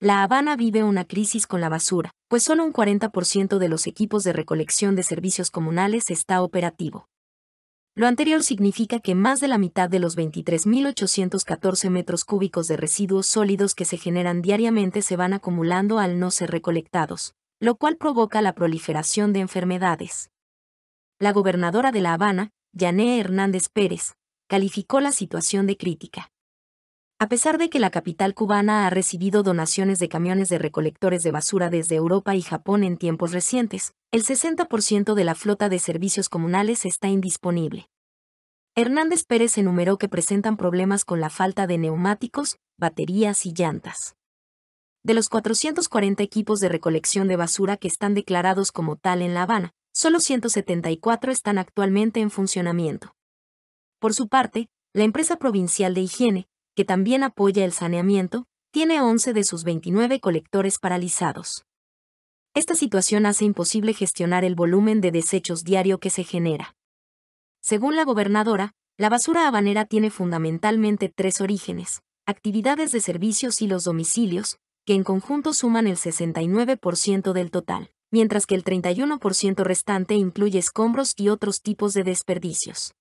La Habana vive una crisis con la basura, pues solo un 40% de los equipos de recolección de servicios comunales está operativo. Lo anterior significa que más de la mitad de los 23.814 metros cúbicos de residuos sólidos que se generan diariamente se van acumulando al no ser recolectados, lo cual provoca la proliferación de enfermedades. La gobernadora de La Habana, Yané Hernández Pérez, calificó la situación de crítica. A pesar de que la capital cubana ha recibido donaciones de camiones de recolectores de basura desde Europa y Japón en tiempos recientes, el 60% de la flota de servicios comunales está indisponible. Hernández Pérez enumeró que presentan problemas con la falta de neumáticos, baterías y llantas. De los 440 equipos de recolección de basura que están declarados como tal en La Habana, solo 174 están actualmente en funcionamiento. Por su parte, la empresa provincial de higiene, que también apoya el saneamiento, tiene 11 de sus 29 colectores paralizados. Esta situación hace imposible gestionar el volumen de desechos diario que se genera. Según la gobernadora, la basura habanera tiene fundamentalmente tres orígenes, actividades de servicios y los domicilios, que en conjunto suman el 69% del total, mientras que el 31% restante incluye escombros y otros tipos de desperdicios.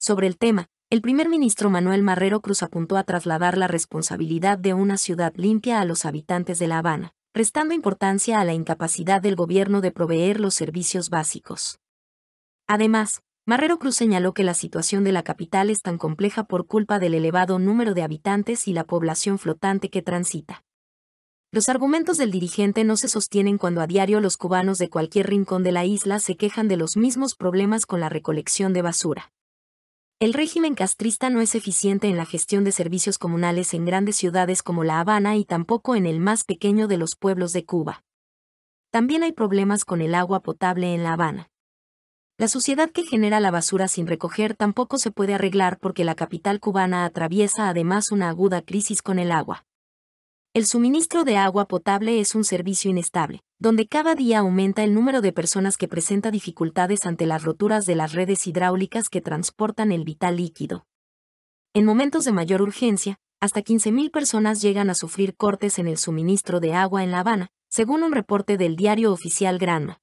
Sobre el tema, el primer ministro Manuel Marrero Cruz apuntó a trasladar la responsabilidad de una ciudad limpia a los habitantes de La Habana, restando importancia a la incapacidad del gobierno de proveer los servicios básicos. Además, Marrero Cruz señaló que la situación de la capital es tan compleja por culpa del elevado número de habitantes y la población flotante que transita. Los argumentos del dirigente no se sostienen cuando a diario los cubanos de cualquier rincón de la isla se quejan de los mismos problemas con la recolección de basura. El régimen castrista no es eficiente en la gestión de servicios comunales en grandes ciudades como La Habana y tampoco en el más pequeño de los pueblos de Cuba. También hay problemas con el agua potable en La Habana. La suciedad que genera la basura sin recoger tampoco se puede arreglar porque la capital cubana atraviesa además una aguda crisis con el agua. El suministro de agua potable es un servicio inestable, donde cada día aumenta el número de personas que presenta dificultades ante las roturas de las redes hidráulicas que transportan el vital líquido. En momentos de mayor urgencia, hasta 15.000 personas llegan a sufrir cortes en el suministro de agua en La Habana, según un reporte del diario oficial Granma.